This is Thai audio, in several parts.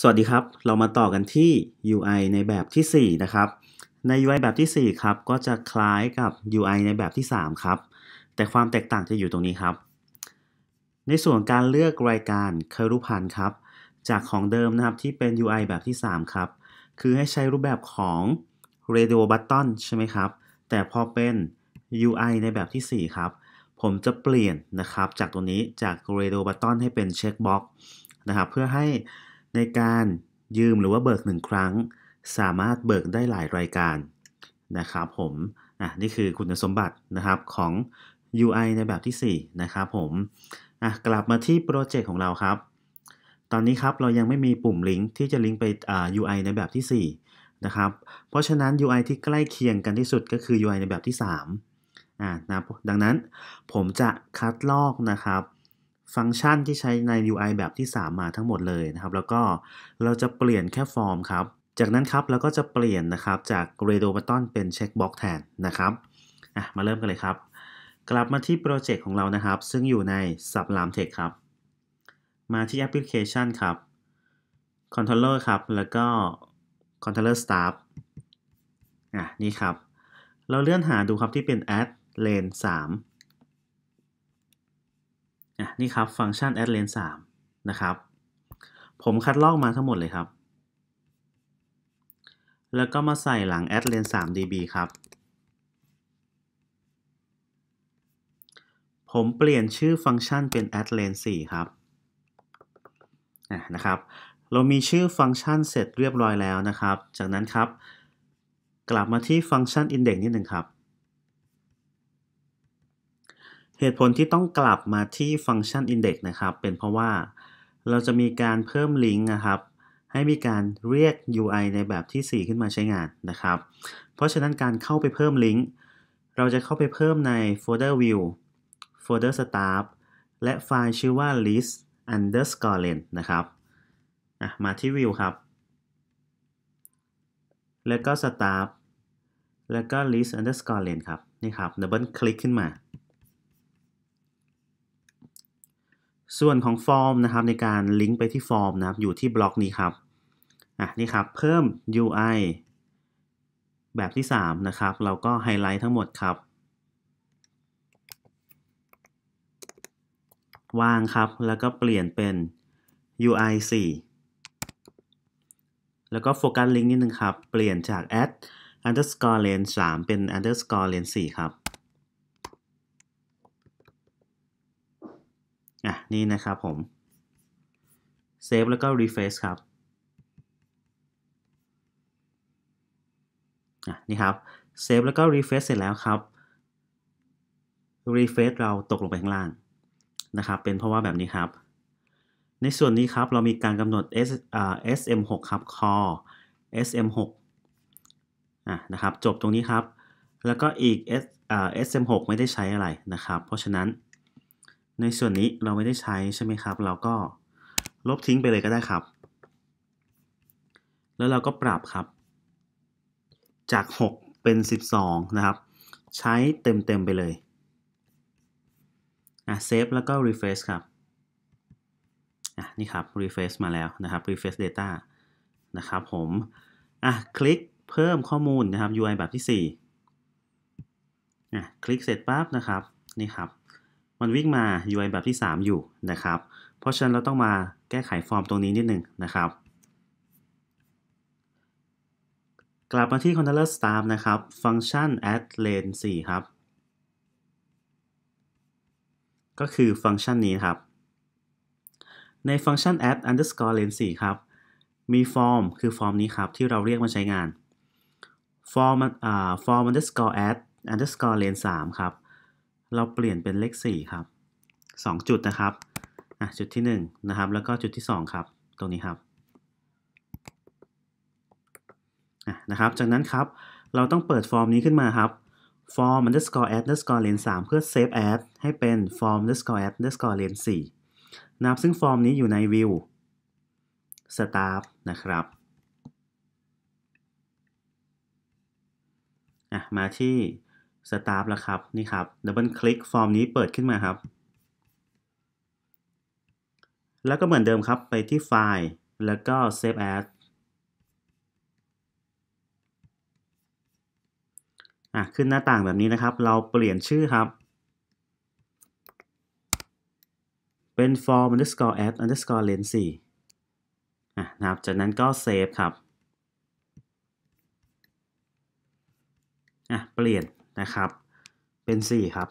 สวัสดีครับ เรามาต่อกันที่ UI ในแบบที่4นะครับใน UI แบบที่4ครับก็จะคล้ายกับ UI ในแบบที่ 3 ครับ แต่ความแตกต่างจะอยู่ตรงนี้ครับ ในส่วนการเลือกรายการครูพันธ์ครับ จากของเดิมนะครับที่เป็น UI แบบที่ 3 ครับ คือให้ใช้รูปแบบของ radio button ใช่ไหมครับ แต่พอเป็น UI ในแบบที่ 4 ครับ ผมจะเปลี่ยนนะครับจากตัวนี้จาก radio button ให้เป็น checkbox นะครับเพื่อให้ในการยืมหรือว่าเบิกหนึ่งครั้งสามารถเบิกได้หลายรายการนะครับ ผมอ่ะนี่คือคุณสมบัตินะครับของ UI ในแบบที่ 4 นะครับ ผมอ่ะกลับมาที่โปรเจกต์ของเราครับ ตอนนี้ครับเรายังไม่มีปุ่มลิงก์ที่จะลิงก์ไปอ่า UI ในแบบที่4นะครับเพราะฉะนั้น UI ที่ใกล้เคียงกันที่สุดก็คือ UI ในแบบที่3อ่านะดังนั้นผมจะคัดลอกนะครับฟังก์ชันที่ใช้ใน UI แบบที่ 3 มาทั้งหมดเลยนะครับ แล้วก็เราจะเปลี่ยนแค่ฟอร์มครับ จากนั้นครับเราก็จะเปลี่ยนนะครับ จาก Radio Button เป็นเช็คบ็อกแทนนะครับมาเริ่มกันเลยครับ กลับมาที่โปรเจกต์ของเรานะครับ ซึ่งอยู่ใน Sublime Text ครับ มาที่แอปพลิเคชันครับ Controller ครับ แล้วก็ Controller Staff อ่ะ นี่ครับ เราเลื่อนหาดูครับที่เป็น Add Lane 3นี่ครับ ฟังก์ชัน add l e n s 3นะครับผมคัดลอกมาทั้งหมดเลยครับ แล้วก็มาใส่หลัง add l e n s 3 db ครับ ผมเปลี่ยนชื่อฟังก์ชันเป็น add l e n s 4ครับนะครับเรามีชื่อฟังก์ชันเสร็จเรียบร้อยแล้วนะครับจากนั้นครับ กลับมาที่ฟังก์ชัน index นิดหนึ่งครับเหตุผลที่ต้องกลับมาที่ฟังก์ชัน index นะครับ เป็นเพราะว่าเราจะมีการเพิ่มลิงก์นะครับ ให้มีการเรียก UI ในแบบที่ 4 ขึ้นมาใช้งานนะครับ เพราะฉะนั้นการเข้าไปเพิ่มลิงก์ เราจะเข้าไปเพิ่มในโฟลเดอร์ view โฟลเดอร์ staff และไฟล์ชื่อว่า list underscore len นะครับมาที่ view ครับ แล้วก็ staff แล้วก็ list underscore len ครับ นี่ครับ ดับเบิลคลิกขึ้นมาส่วนของฟอร์มนะครับในการลิงก์ไปที่ฟอร์มนะครับอยู่ที่บล็อกนี้ครับอ่ะนี่ครับเพิ่ม UI แบบที่3นะครับเราก็ไฮไลท์ทั้งหมดครับ วางครับแล้วก็เปลี่ยนเป็น UI 4 แล้วก็โฟกัสลิงก์นิดนึงครับ เปลี่ยนจาก add underscore lane 3เป็น underscore lane 4ครับ่ะ นี่นะครับผมเซฟแล้วก็รีเฟซครับอ่ะนี่ครับเซฟแล้วก็รีเฟซเสร็จแล้วครับรีเฟซเราตกลงไปข้างล่าง นะครับ เป็นเพราะว่าแบบนี้ครับ ในส่วนนี้ครับเรามีการกำหนด S, SM6 ครับ call SM6 อ่ะนะครับจบตรงนี้ครับ แล้วก็อีก S, SM6 ไม่ได้ใช้อะไรนะครับ เพราะฉะนั้นในส่วนนี้เราไม่ได้ใช้ใช่ไหมครับ เราก็ลบทิ้งไปเลยก็ได้ครับ แล้วเราก็ปรับครับ จาก 6 เป็น 12 นะครับ ใช้เต็มเต็มไปเลยอ่ะเซฟแล้วก็ refresh ครับ อ่ะนี่ครับ refresh มาแล้วนะครับ refresh data นะครับ ผม อ่ะคลิกเพิ่มข้อมูลนะครับ UI แบบที่4อ่ะคลิกเสร็จปั๊บนะครับนี่ครับมันวิ่งมา UI แบบที่ 3 อยู่นะครับ เพราะฉะนั้นเราต้องมาแก้ไขฟอร์มตรงนี้นิดนึงนะครับ กลับมาที่ controller start นะครับฟังก์ชัน add lane 4ครับ ก็คือฟังก์ชันนี้ครับ ในฟังก์ชัน add underscore lane 4ครับ มีฟอร์มคือฟอร์มนี้ครับ ที่เราเรียกมาใช้งาน form อ่าอร์ม underscore add underscore lane 3ครับเราเปลี่ยนเป็นเลข4ครับ 2 จุดนะครับจุดที่1นะครับแล้วก็จุดที่ 2 ครับตรงนี้ครับะนะครับจากนั้นครับเราต้องเปิดฟอร์มนี้ขึ้นมาครับ form underscore add underscore len 3เพื่อ save as ให้เป็น form underscore add underscore len 4นะครับซึ่งฟอร์มนี้อยู่ใน view staff นะครับ มาที่สตาร์ทแล้วครับ นี่ครับดับเบิลคลิก ฟอร์มนี้เปิดขึ้นมาครับ แล้วก็เหมือนเดิมครับไปที่ไฟล์ แล้วก็ Save As อ่ะ ขึ้นหน้าต่างแบบนี้นะครับเราเปลี่ยนชื่อครับ เป็น form underscore add underscore lens 4อ่ะนะครับจากนั้นก็เซฟครับ อ่ะ เปลี่ยนนะครับ เป็น4ครับ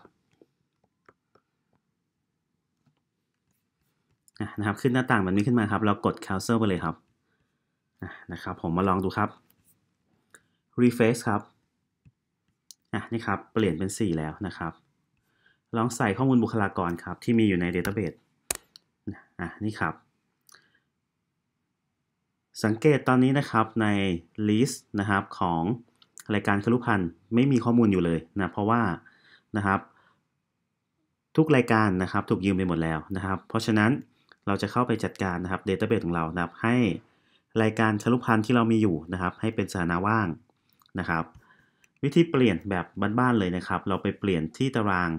นะครับ ขึ้นหน้าต่างแบบนี้ขึ้นมาครับ เรากด cancel ไปเลยครับนะครับ ผมมาลองดูครับ refresh ครับะนี่ครับ เปลี่ยนเป็น 4 แล้วนะครับ ลองใส่ข้อมูลบุคลากรครับ ที่มีอยู่ใน database ะนี่ครับ สังเกตตอนนี้นะครับใน list นะครับของรายการคลุพันธ์ไม่มีข้อมูลอยู่เลยนะเพราะว่านะครับ ทุกรายการนะครับถูกยืมไปหมดแล้วนะครับ เพราะฉะนั้นเราจะเข้าไปจัดการนะครับเดต้าเบสของเรานะครับ ให้รายการคลุพันธ์ที่เรามีอยู่นะครับ ให้เป็นสถานะว่างนะครับ วิธีเปลี่ยนแบบบ้านๆเลยนะครับ เราไปเปลี่ยนที่ตาราง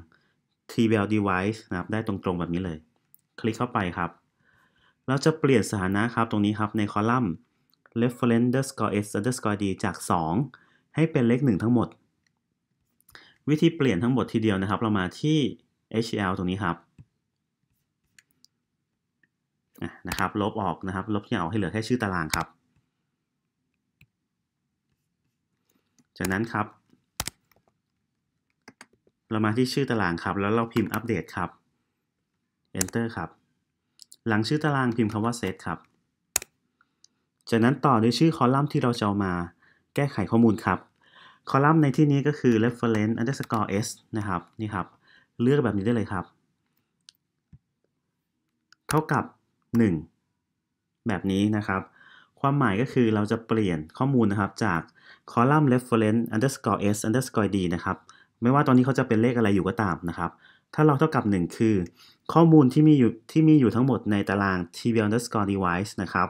tbl device นะครับ ได้ตรงๆแบบนี้เลย คลิกเข้าไปครับ เราจะเปลี่ยนสถานะครับตรงนี้ครับในคอลัมน์ reference underscore s underscore d จาก 2ให้เป็นเลข1ทั้งหมด วิธีเปลี่ยนทั้งหมดทีเดียวนะครับ เรามาที่ HL ตรงนี้ครับ นะครับลบออกนะครับลบที่ยอให้เหลือแค่ชื่อตารางครับ จากนั้นครับ เรามาที่ชื่อตารางครับ แล้วเราพิมพ์อัปเดตครับ enter ครับ หลังชื่อตารางพิมพ์คำว่า set ครับ จากนั้นต่อด้วยชื่อคอลัมน์ที่เราจะเอามาแก้ไขข้อมูลครับ คอลัมน์ในที่นี้ก็คือ reference underscore s นะครับ นี่ครับ เลือกแบบนี้ได้เลยครับ เท่ากับ 1 แบบนี้นะครับ ความหมายก็คือเราจะเปลี่ยนข้อมูลนะครับจากคอลัมน์ reference underscore s underscore d นะครับ ไม่ว่าตอนนี้เขาจะเป็นเลขอะไรอยู่ก็ตามนะครับ ถ้าเราเท่ากับ 1 คือ ข้อมูลที่มีอยู่ที่มีอยู่ทั้งหมดในตาราง t b underscore device นะครับ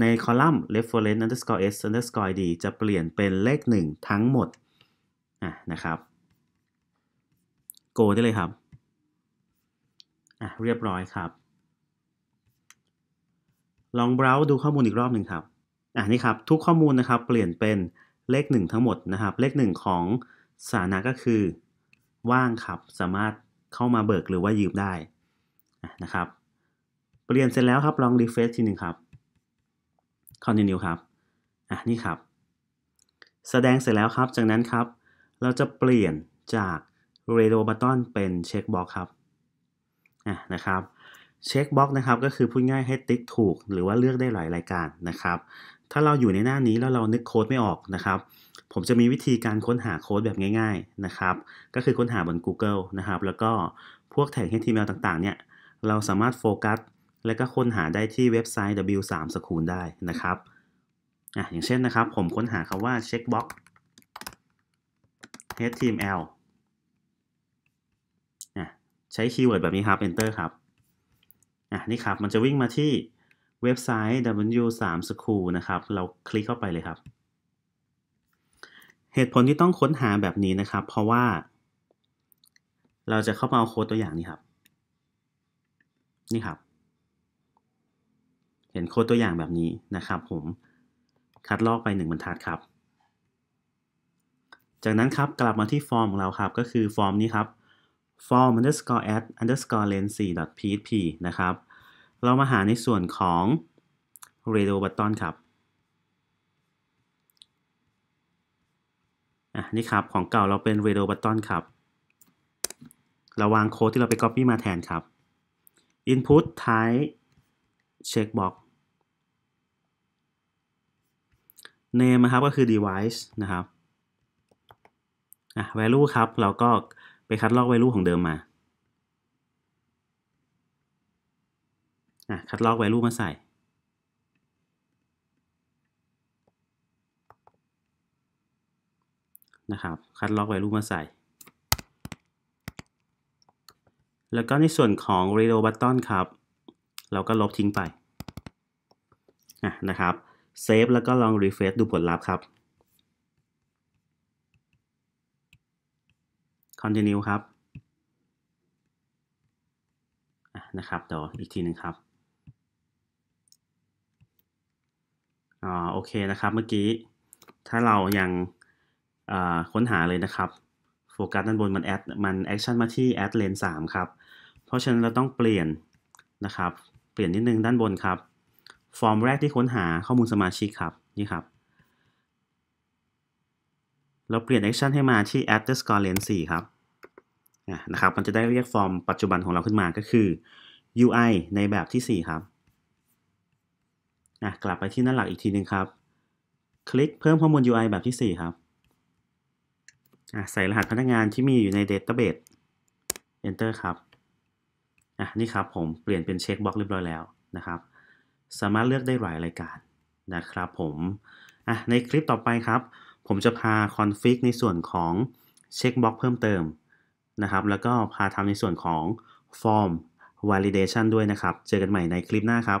ในคอลัมน์ reference underscore s underscore id จะเปลี่ยนเป็นเลข1ทั้งหมดะนะครับ go ได้เลยครับ อ่ะเรียบร้อยครับ ลอง browse ดูข้อมูลอีกรอบหนึ่งครับอันนี้ครับทุกข้อมูลนะครับ เปลี่ยนเป็นเลข 1 ทั้งหมดนะครับ เลข 1 ของสถานะก็คือว่างครับ สามารถเข้ามาเบิกหรือว่ายืมได้นะครับ เปลี่ยนเสร็จแล้วครับลอง r e f r e s h ทีหนึ่งครับ continue ครับ อ่ะนี่ครับ แสดงเสร็จแล้วครับ จากนั้นครับ เราจะเปลี่ยนจาก radio button เป็น check box ครับ อ่ะนะครับ check box นะครับก็คือพูดง่ายให้ติ๊กถูกหรือว่าเลือกได้หลายรายการนะครับ ถ้าเราอยู่ในหน้านี้แล้วเรานึกโค้ดไม่ออกนะครับ ผมจะมีวิธีการค้นหาโค้ดแบบง่าย ๆนะครับ ก็คือค้นหาบน Google นะครับ แล้วก็พวกแท็ก HTML ต่างๆเนี่ยเราสามารถโฟกัสแล้วก็ค้นหาได้ที่เว็บไซต์ W3 School ได้นะครับอ่ะอย่างเช่นนะครับผมค้นหาคำว่า checkbox HTML อ่ะใช้คีย์เวิร์ดแบบนี้ครับ Enter ครับอ่ะนี่ครับมันจะวิ่งมาที่เว็บไซต์ W3 School นะครับ เราคลิกเข้าไปเลยครับ เหตุผลที่ต้องค้นหาแบบนี้นะครับ เพราะว่า เราจะเข้ามาเอาโค้ดตัวอย่างนี้ครับ นี่ครับเห็นโค้ดตัวอย่างแบบนี้นะครับผมคัดลอกไป 1 บรรทัดครับ จากนั้นครับกลับมาที่ฟอร์มของเราครับ ก็คือฟอร์มนี้ครับ form underscore add underscore len 4 php นะครับ เรามาหาในส่วนของ radio button ครับอ่ะนี่ครับของเก่าเราเป็น radio button ครับเราวางโค้ดที่เราไป copy มาแทนครับ input type checkbox name นะครับก็คือ device นะครับอ่ะ value ครับเราก็ไปคัดลอก value ของเดิมมาอ่ะคัดลอก value มาใส่ นะครับ คัดลอก value มาใส่ แล้วก็ในส่วนของ redo button ครับ เราก็ลบทิ้งไปะนะครับเซฟแล้วก็ลองรีเฟรชดูผลลัพธ์ครับ continue ครับ นะครับเดี๋ยวอีกทีหนึ่งครับอ๋อโอเคนะครับเมื่อกี้ ถ้าเรายังค้นหาเลยนะครับโฟกัสด้านบน มันแอดมันแอคชั่นมาที่แอดเลนสามครับ เพราะฉะนั้นเราต้องเปลี่ยนนะครับเปลี่ยนนิดนึงด้านบนครับฟอร์มแรกที่ค้นหาข้อมูลสมาชิกครับ นี่ครับ เราเปลี่ยนแอคชั่นให้มาที่ add score lens 4ครับนะครับ มันจะได้เรียกฟอร์มปัจจุบันของเราขึ้นมาก็คือ UI ในแบบที่ 4 ครับ กลับไปที่หน้าหลักอีกทีนึงครับ คลิกเพิ่มข้อมูล UI แบบที่ 4 ครับ ใส่รหัสพนักงานที่มีอยู่ใน Database Enter ครับนี่ครับผมเปลี่ยนเป็นเช็คบ็อกเรียบร้อยแล้วนะครับสามารถเลือกได้หลายรายการนะครับผมอ่ะในคลิปต่อไปครับ ผมจะพาคอนฟิกในส่วนของเช็คบล็อกเพิ่มเติมนะครับ แล้วก็พาทำในส่วนของฟอร์ม validation ด้วยนะครับ เจอกันใหม่ในคลิปหน้าครับ